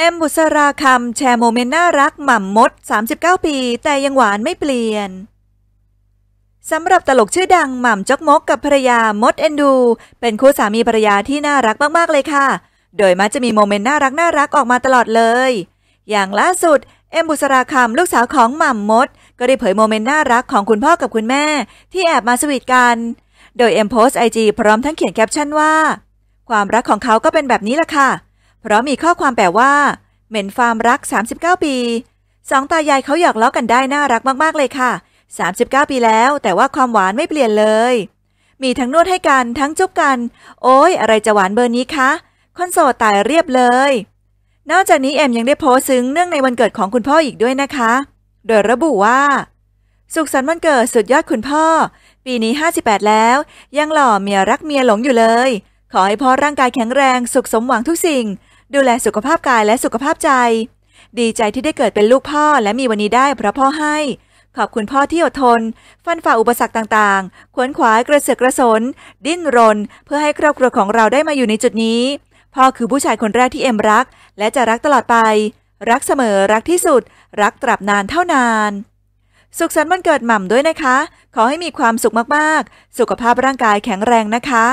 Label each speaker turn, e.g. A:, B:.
A: เอ็มบุษราคำแชร์โมเมนต์น่ารักหม่ำมด 39 ปี แต่ยังหวานไม่เปลี่ยนสำหรับตลกชื่อดังหม่ำจกมกกับภรรยามดเอนดู เป็นคู่สามีภรรยาที่น่ารักมาก ๆ เลยค่ะ โดยมักจะมีโมเมนต์น่ารักน่ารักออกมาตลอดเลย อย่างล่าสุด เอ็มบุษราคำลูกสาวของหม่ำมด ก็ได้เผยโมเมนต์น่ารักของคุณพ่อกับคุณแม่ ที่แอบมาสวีทกันโดยเอ็มโพสไอจีพร้อมทั้งเขียนแคปชั่นว่า ความรักของเขาก็เป็นแบบนี้ละค่ะเพราะมีข้อความแปลว่าเหม็นฟาร์มรัก 39 ปีสองตายายเขาหยอกล้อกันได้น่ารักมาก ๆ เลยค่ะ 39 ปีแล้ว แต่ว่าความหวานไม่เปลี่ยนเลย มีทั้งนวดให้กันทั้งจุบกัน โอ้ย อะไรจะหวานเบอร์นี้คะคนโสดตายเรียบเลย นอกจากนี้แอมยังได้โพสซึ้ง เนื่องในวันเกิดของคุณพ่ออีกด้วยนะคะ โดยระบุว่า สุขสันต์วันเกิดสุดยอดคุณพ่อ ปีนี้ 58 แล้ว ยังหล่อเมียรักเมียหลงอยู่เลยขอให้พ่อร่างกายแข็งแรง สุขสมหวังทุกสิ่ง ดูแลสุขภาพกายและสุขภาพใจ ดีใจที่ได้เกิดเป็นลูกพ่อและมีวันนี้ได้เพราะพ่อให้ ขอบคุณพ่อที่อดทน ฟันฝ่าอุปสรรคต่างๆ ขวนขวายกระเสือกกระสน ดิ้นรน เพื่อให้ครอบครัวของเราได้มาอยู่ในจุดนี้ พ่อคือผู้ชายคนแรกที่เอ็มรัก และจะรักตลอดไป รักเสมอรักที่สุด รักตราบนานเท่านาน สุขสันต์วันเกิดหม่ำด้วยนะคะ ขอให้มีความสุขมากๆ สุขภาพร่างกายแข็งแรงนะคะ